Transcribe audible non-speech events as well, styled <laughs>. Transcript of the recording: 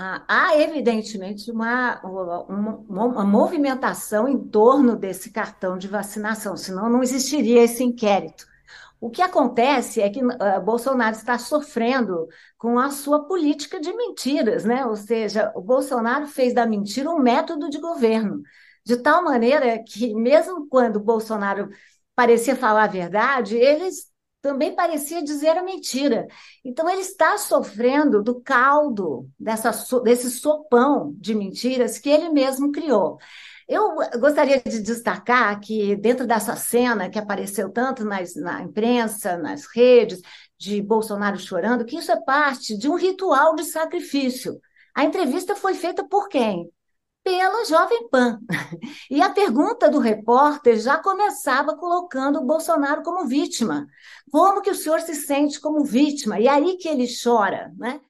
Ah, há evidentemente uma, uma, uma, movimentação em torno desse cartão de vacinação, senão não existiria esse inquérito. O que acontece é que uh, Bolsonaro está sofrendo com a sua política de mentiras, né? Ou seja, o Bolsonaro fez da mentira um método de governo, de tal maneira que mesmo quando Bolsonaro parecia falar a verdade, eles também parecia dizer a mentira. Então, ele está sofrendo do caldo, dessa, desse sopão de mentiras que ele mesmo criou. Eu gostaria de destacar que, dentro dessa cena que apareceu tanto nas, na imprensa, nas redes, de Bolsonaro chorando, que isso é parte de um ritual de sacrifício. A entrevista foi feita por quem? pela Jovem Pan. <laughs> E a pergunta do repórter já começava colocando o Bolsonaro como vítima. Como que o senhor se sente como vítima? E aí que ele chora, né?